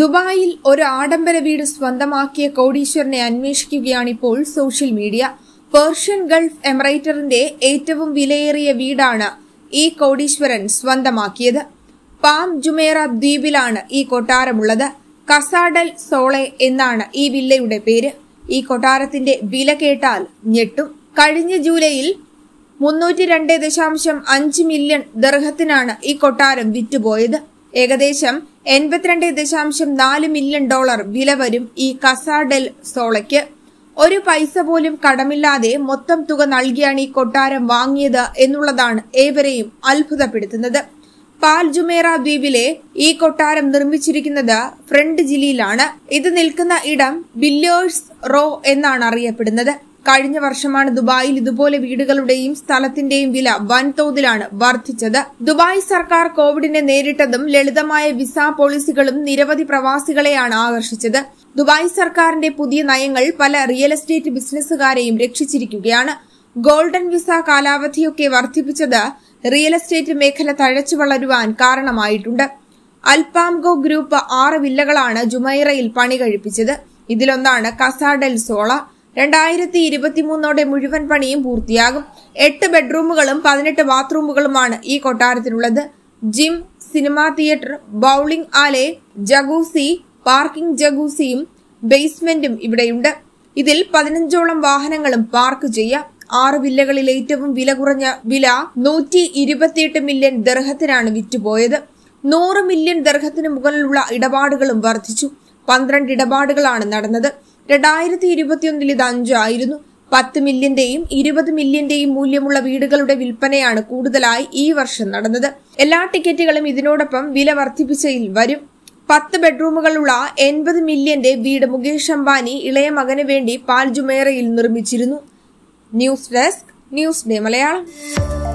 ദുബായിൽ ഒരു ആഡംബര വീട് സ്വന്തമാക്കിയ കോടീശ്വരനെ അന്വേഷിക്കുകയാണിപ്പോൾ സോഷ്യൽ മീഡിയ പേർഷ്യൻ ഗൾഫ് എമറേറ്ററിന്റെ ഏറ്റവും വിലയേറിയ വീടാണ് ഈ കോടീശ്വരൻ സ്വന്തമാക്കിയത് പാം ജുമേറ ദ്വീപിലാണ് ഈ കൊട്ടാരമുള്ളത് കസാഡൽ സോളെ എന്നാണ് ഈ വില്ലയുടെ പേര് ഈ കൊട്ടാരത്തിന്റെ വില കേട്ടാൽ ഞെട്ടും കഴിഞ്ഞ ജൂലൈയിൽ മുന്നൂറ്റി രണ്ട് ദശാംശം അഞ്ച് മില്യൺ ദർഹത്തിനാണ് ഈ കൊട്ടാരം വിറ്റുപോയത് ഏകദേശം എൺപത്തിരണ്ട് ദശാംശം നാല് മില്യൺ ഡോളർ വില വരും ഈ കസാഡെൽ സോളയ്ക്ക് ഒരു പൈസ പോലും കടമില്ലാതെ മൊത്തം തുക നൽകിയാണ് ഈ കൊട്ടാരം വാങ്ങിയത് എന്നുള്ളതാണ് ഏവരെയും അത്ഭുതപ്പെടുത്തുന്നത് പാൽജുമേറ ദ്വീപിലെ ഈ കൊട്ടാരം നിർമ്മിച്ചിരിക്കുന്നത് ഫ്രണ്ട് ജില്ലയിലാണ് ഇത് നിൽക്കുന്ന ഇടം ബില്ലേഴ്സ് റോ എന്നാണ് അറിയപ്പെടുന്നത് കഴിഞ്ഞ വർഷമാണ് ദുബായിൽ ഇതുപോലെ വീടുകളുടെയും സ്ഥലത്തിന്റെയും വില വൻതോതിലാണ് വർദ്ധിച്ചത് ദുബായ് സർക്കാർ കോവിഡിനെ നേരിട്ടതും ലളിതമായ വിസ പോളിസികളും നിരവധി പ്രവാസികളെയാണ് ആകർഷിച്ചത് ദുബായ് സർക്കാരിന്റെ പുതിയ നയങ്ങൾ പല റിയൽ എസ്റ്റേറ്റ് ബിസിനസ്സുകാരെയും രക്ഷിച്ചിരിക്കുകയാണ് ഗോൾഡൻ വിസ കാലാവധിയൊക്കെ വർദ്ധിപ്പിച്ചത് റിയൽ എസ്റ്റേറ്റ് മേഖല തഴച്ചു വളരുവാൻ കാരണമായിട്ടുണ്ട് അൽപാംഗോ ഗ്രൂപ്പ് ആറ് വില്ലകളാണ് ജുമൈറയിൽ പണി കഴിപ്പിച്ചത് ഇതിലൊന്നാണ് കസാഡൽ സോള രണ്ടായിരത്തി മൂന്നോടെ മുഴുവൻ പണിയും പൂർത്തിയാകും എട്ട് ബെഡ്റൂമുകളും പതിനെട്ട് ബാത്റൂമുകളുമാണ് ഈ കൊട്ടാരത്തിനുള്ളത് gym cinema theatre bowling alley jacuzzi parking ജഗൂസിയും ബേസ്മെന്റും ഇവിടെയുണ്ട് ഇതിൽ പതിനഞ്ചോളം വാഹനങ്ങളും പാർക്ക് ചെയ്യാം ആറ് വില്ലകളിൽ ഏറ്റവും വില കുറഞ്ഞ വില നൂറ്റി ഇരുപത്തിയെട്ട് മില്യൺ ദർഹത്തിനാണ് വിറ്റുപോയത് നൂറ് മില്യൺ ദർഹത്തിന് മുകളിലുള്ള ഇടപാടുകളും വർദ്ധിച്ചു പന്ത്രണ്ട് ഇടപാടുകളാണ് നടന്നത് രണ്ടായിരത്തി ഇരുപത്തിയൊന്നിൽ ഇത് അഞ്ചായിരുന്നു പത്ത് മില്യന്റെയും ഇരുപത് മില്യന്റെയും മൂല്യമുള്ള വീടുകളുടെ വിൽപ്പനയാണ് കൂടുതലായി ഈ വർഷം നടന്നത് എല്ലാ ടിക്കറ്റുകളും ഇതിനോടൊപ്പം വില വർദ്ധിപ്പിച്ചതിൽ വരും പത്ത് ബെഡ്റൂമുകളുള്ള എൺപത് മില്യന്റെ വീട് മുകേഷ് അംബാനി ഇളയ മകന് വേണ്ടി പാൽജുമേറയിൽ നിർമ്മിച്ചിരുന്നു news desk news day Malayalam